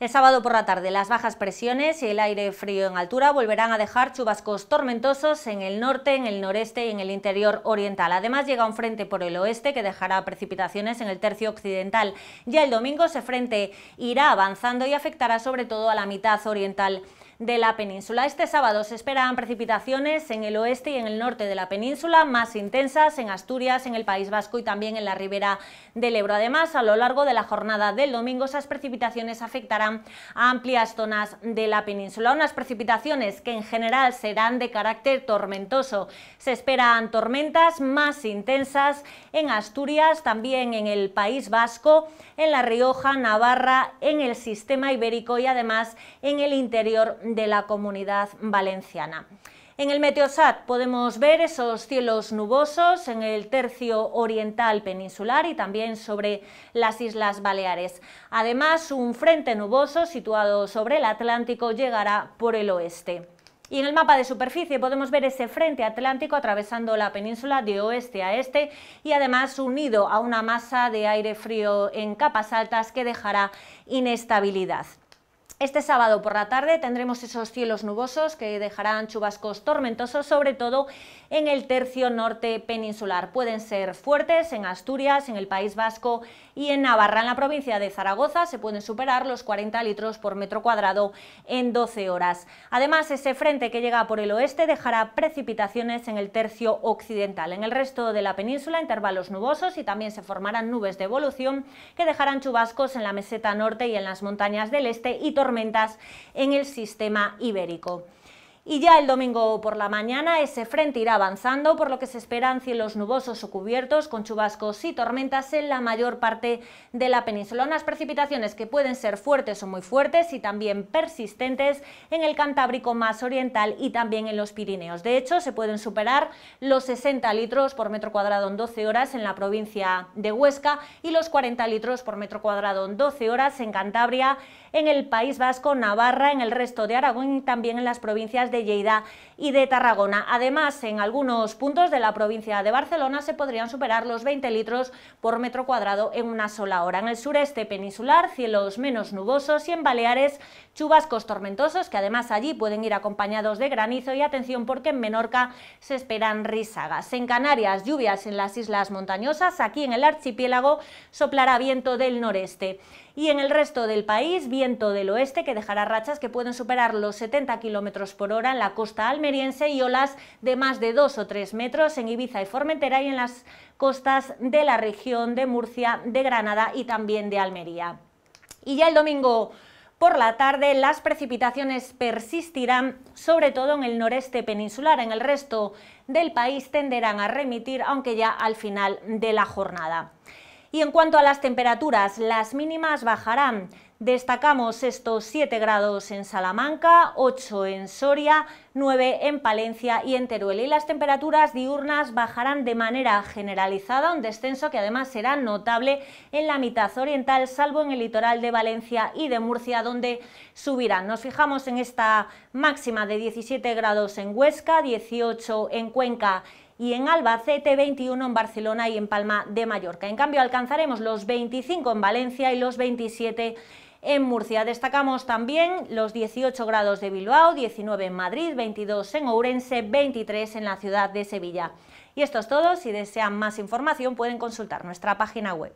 El sábado por la tarde las bajas presiones y el aire frío en altura volverán a dejar chubascos tormentosos en el norte, en el noreste y en el interior oriental. Además llega un frente por el oeste que dejará precipitaciones en el tercio occidental. Ya el domingo ese frente irá avanzando y afectará sobre todo a la mitad oriental de la península. Este sábado se esperan precipitaciones en el oeste y en el norte de la península, más intensas en Asturias, en el País Vasco y también en la ribera del Ebro. Además, a lo largo de la jornada del domingo, esas precipitaciones afectarán a amplias zonas de la península. Unas precipitaciones que en general serán de carácter tormentoso. Se esperan tormentas más intensas en Asturias, también en el País Vasco, en La Rioja, Navarra, en el sistema ibérico y además en el interior de la comunidad valenciana. En el Meteosat podemos ver esos cielos nubosos en el tercio oriental peninsular y también sobre las Islas Baleares. Además, un frente nuboso situado sobre el Atlántico llegará por el oeste. Y en el mapa de superficie podemos ver ese frente atlántico atravesando la península de oeste a este y además unido a una masa de aire frío en capas altas que dejará inestabilidad. Este sábado por la tarde tendremos esos cielos nubosos que dejarán chubascos tormentosos, sobre todo en el tercio norte peninsular. Pueden ser fuertes en Asturias, en el País Vasco y en Navarra. En la provincia de Zaragoza se pueden superar los 40 litros por metro cuadrado en 12 horas. Además, ese frente que llega por el oeste dejará precipitaciones en el tercio occidental. En el resto de la península, intervalos nubosos y también se formarán nubes de evolución que dejarán chubascos en la meseta norte y en las montañas del este y tormentosos tormentas en el sistema ibérico y ya el domingo por la mañana ese frente irá avanzando, por lo que se esperan cielos nubosos o cubiertos con chubascos y tormentas en la mayor parte de la península. Unas precipitaciones que pueden ser fuertes o muy fuertes y también persistentes en el Cantábrico más oriental y también en los Pirineos. De hecho, se pueden superar los 60 litros por metro cuadrado en 12 horas en la provincia de Huesca y los 40 litros por metro cuadrado en 12 horas en Cantabria, en el País Vasco, Navarra, en el resto de Aragón y también en las provincias de Lleida y de Tarragona. Además, en algunos puntos de la provincia de Barcelona se podrían superar los 20 litros por metro cuadrado en una sola hora. En el sureste peninsular, cielos menos nubosos y en Baleares, chubascos tormentosos que además allí pueden ir acompañados de granizo y atención porque en Menorca se esperan risagas. En Canarias, lluvias en las islas montañosas, aquí en el archipiélago soplará viento del noreste y en el resto del país viento del oeste que dejará rachas que pueden superar los 70 km por hora en la costa almeriense y olas de más de 2 o 3 metros en Ibiza y Formentera y en las costas de la región de Murcia, de Granada y también de Almería. Y ya el domingo por la tarde las precipitaciones persistirán, sobre todo en el noreste peninsular. En el resto del país tenderán a remitir, aunque ya al final de la jornada. Y en cuanto a las temperaturas, las mínimas bajarán. Destacamos estos 7 grados en Salamanca, 8 en Soria, 9 en Palencia y en Teruel. Y las temperaturas diurnas bajarán de manera generalizada, un descenso que además será notable en la mitad oriental, salvo en el litoral de Valencia y de Murcia, donde subirán. Nos fijamos en esta máxima de 17 grados en Huesca, 18 en Cuenca y en Albacete, 21 en Barcelona y en Palma de Mallorca. En cambio, alcanzaremos los 25 en Valencia y los 27 en Murcia. Destacamos también los 18 grados de Bilbao, 19 en Madrid, 22 en Ourense, 23 en la ciudad de Sevilla. Y esto es todo. Si desean más información pueden consultar nuestra página web.